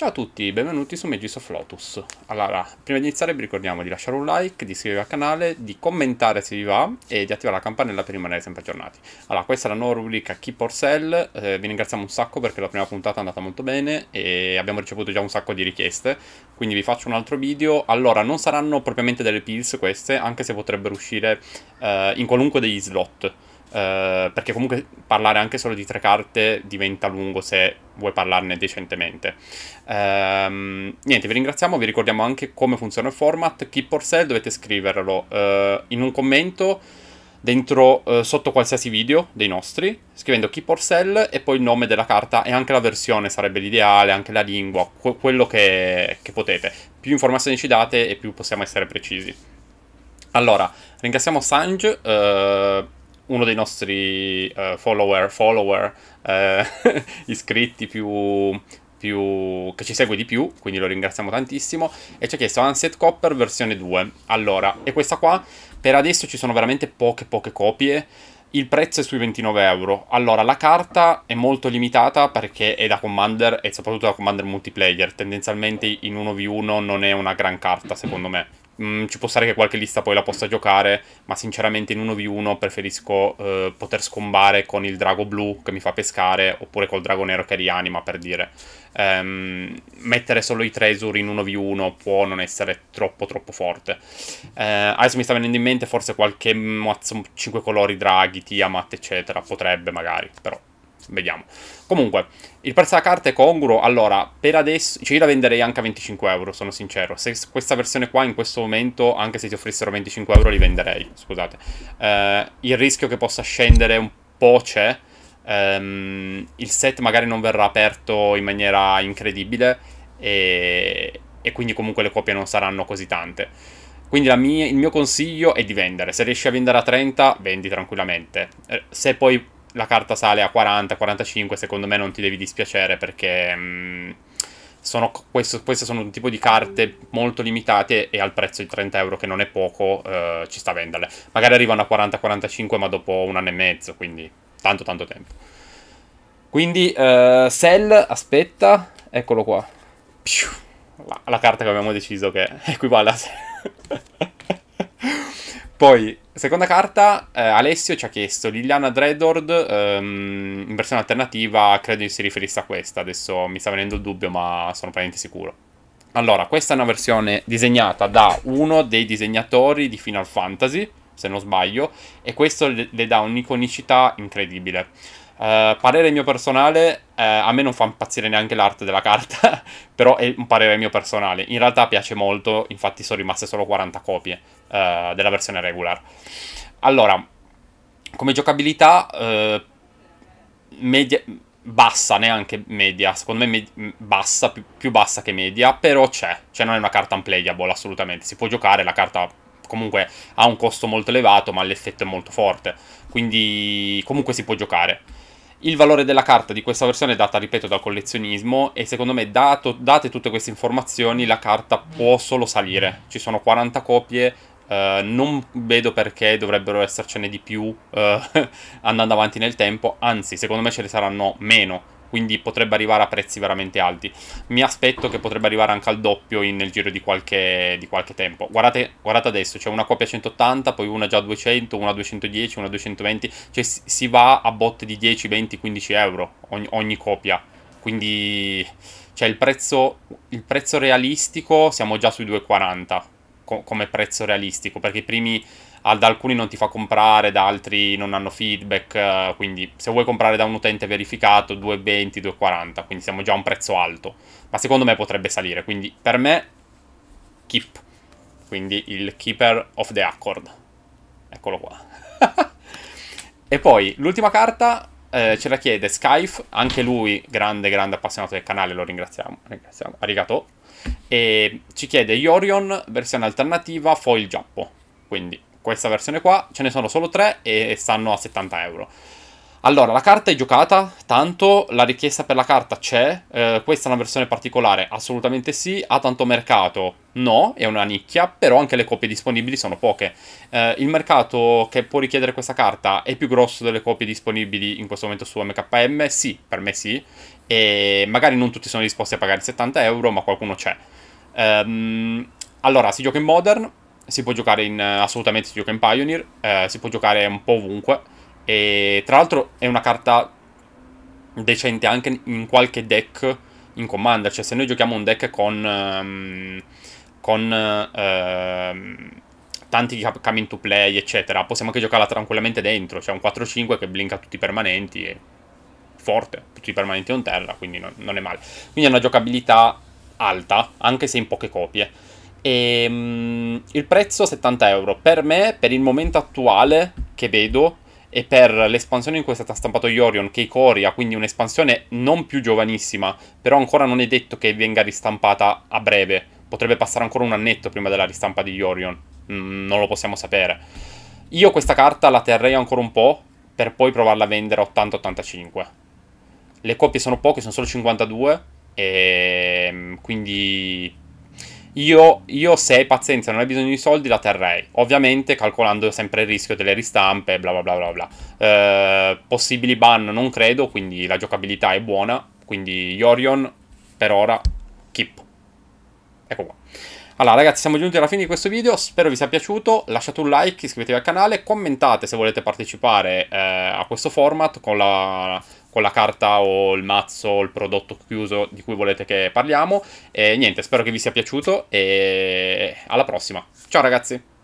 Ciao a tutti, benvenuti su Magis of Lotus. Allora, prima di iniziare vi ricordiamo di lasciare un like, di iscrivervi al canale, di commentare se vi va e di attivare la campanella per rimanere sempre aggiornati. Allora, questa è la nuova rubrica Keep or Sell, eh, vi ringraziamo un sacco perché la prima puntata è andata molto bene e abbiamo ricevuto già un sacco di richieste, quindi vi faccio un altro video. Allora, non saranno propriamente delle pills queste, anche se potrebbero uscire eh, in qualunque degli slot. Eh, perché comunque parlare anche solo di tre carte diventa lungo se vuoi parlarne decentemente. Uh, niente, vi ringraziamo, vi ricordiamo anche come funziona il format. Keep or sell dovete scriverlo uh, in un commento dentro eh, sotto qualsiasi video dei nostri, scrivendo keep or sell e poi il nome della carta e anche la versione sarebbe l'ideale, anche la lingua, que- quello che, che potete. Più informazioni ci date e più possiamo essere precisi. Allora, ringraziamo Sanj uno dei nostri uh, follower, follower uh, iscritti più, più, che ci segue di più, quindi lo ringraziamo tantissimo, e ci ha chiesto Unset Copper versione 2. Allora, e questa qua, per adesso ci sono veramente poche poche copie, il prezzo è sui 29 euro. Allora, la carta è molto limitata perché è da Commander e soprattutto da Commander multiplayer. Tendenzialmente in 1v1 non è una gran carta, secondo me mh, mm, ci può stare che qualche lista poi la possa giocare, ma sinceramente in 1v1 preferisco eh, poter scombare con il drago blu che mi fa pescare, oppure col drago nero che rianima, per dire. Ehm, mettere solo i treasure in 1v1 può non essere troppo troppo forte. Ehm, adesso mi sta venendo in mente forse qualche mazzo 5 colori draghi, Tiamat, eccetera, potrebbe magari, però vediamo. Comunque, il prezzo della carta è congruo. Allora, per adesso, cioè io la venderei anche a 25 euro, sono sincero. Se questa versione qua in questo momento, anche se ti offrissero 25 euro, li venderei. Scusate. Eh, il rischio che possa scendere un po' c'è. Um, il set magari non verrà aperto in maniera incredibile e, e quindi comunque le copie non saranno così tante. Quindi mia, il mio consiglio è di vendere. Se riesci a vendere a 30, vendi tranquillamente. Eh, se poi la carta sale a 40-45, secondo me non ti devi dispiacere perché mh, mm, sono, questo, queste sono un tipo di carte molto limitate e al prezzo di 30 euro, che non è poco, eh, ci sta a venderle. Magari arrivano a 40-45, ma dopo un anno e mezzo, quindi tanto tanto tempo. Quindi eh, Sell, aspetta, eccolo qua. Più, la, la carta che abbiamo deciso che equivale a Sell. Poi Seconda carta, eh, Alessio ci ha chiesto Liliana Dreadord ehm, in versione alternativa, credo si riferisse a questa, adesso mi sta venendo il dubbio ma sono praticamente sicuro. Allora, questa è una versione disegnata da uno dei disegnatori di Final Fantasy, se non sbaglio, e questo le, le dà un'iconicità incredibile. Eh, parere mio personale, uh, a me non fa impazzire neanche l'arte della carta, però è un parere mio personale. In realtà piace molto, infatti sono rimaste solo 40 copie uh, della versione regular. Allora, come giocabilità, media, bassa, neanche media, secondo me med- bassa, più, più, bassa che media, però c'è, cioè non è una carta unplayable assolutamente, si può giocare, la carta comunque ha un costo molto elevato, ma l'effetto è molto forte, quindi comunque si può giocare. Il valore della carta di questa versione è data, ripeto, dal collezionismo e secondo me, dato, date tutte queste informazioni, la carta può solo salire. Ci sono 40 copie, Uh, non vedo perché dovrebbero essercene di più uh, andando avanti nel tempo, anzi secondo me ce ne saranno meno quindi potrebbe arrivare a prezzi veramente alti. Mi aspetto che potrebbe arrivare anche al doppio in, nel giro di qualche, di qualche tempo. Guardate, guardate adesso, c'è una copia 180, poi una già 200, una 210, una 220, cioè si, si, va a botte di 10, 20, 15 euro ogni, ogni copia, quindi cioè il, prezzo, il prezzo realistico siamo già sui 2,40 co- come prezzo realistico, perché i primi ad alcuni non ti fa comprare, da altri non hanno feedback, eh, quindi se vuoi comprare da un utente verificato 2,20, 2,40, quindi siamo già a un prezzo alto, ma secondo me potrebbe salire, quindi per me Keep, quindi il Keeper of the Accord, eccolo qua. e poi l'ultima carta eh, ce la chiede Skype, anche lui grande grande appassionato del canale, lo ringraziamo, ringraziamo, arigato, e ci chiede Yorion versione alternativa foil giappo, quindi questa versione qua, ce ne sono solo 3 e stanno a 70 euro. Allora, la carta è giocata, tanto la richiesta per la carta c'è, eh, questa è una versione particolare, assolutamente sì, ha tanto mercato, no, è una nicchia, però anche le copie disponibili sono poche. Eh, il mercato che può richiedere questa carta è più grosso delle copie disponibili in questo momento su MKM? Sì, per me sì, e magari non tutti sono disposti a pagare 70 euro, ma qualcuno c'è. Ehm, allora, si gioca in Modern, si può giocare in, eh, assolutamente si gioca in Pioneer, eh, si può giocare un po' ovunque e tra l'altro è una carta decente anche in qualche deck in commander, cioè se noi giochiamo un deck con, um, con um, tanti coming to play eccetera, possiamo anche giocarla tranquillamente dentro, cioè un 4-5 che blinka tutti i permanenti e forte, tutti i permanenti on terra, quindi non, non è male. Quindi è una giocabilità alta, anche se in poche copie e, um, il prezzo 70 euro. Per me, per il momento attuale che vedo e per l'espansione in cui è stato stampato Yorion, che Coria, quindi un'espansione non più giovanissima, però ancora non è detto che venga ristampata a breve. Potrebbe passare ancora un annetto prima della ristampa di Yorion. Mm, non lo possiamo sapere. Io questa carta la terrei ancora un po' per poi provarla a vendere a 80-85. Le coppie sono poche, sono solo 52 e ehm, quindi io, io, se hai pazienza e non hai bisogno di soldi la terrei, ovviamente calcolando sempre il rischio delle ristampe, bla bla bla bla bla. Eh, possibili ban non credo, quindi la giocabilità è buona, quindi Yorion per ora keep. Ecco qua. Allora ragazzi siamo giunti alla fine di questo video, spero vi sia piaciuto, lasciate un like, iscrivetevi al canale, commentate se volete partecipare eh, a questo format con la con la carta o il mazzo o il prodotto chiuso di cui volete che parliamo. E niente, spero che vi sia piaciuto e alla prossima. Ciao ragazzi!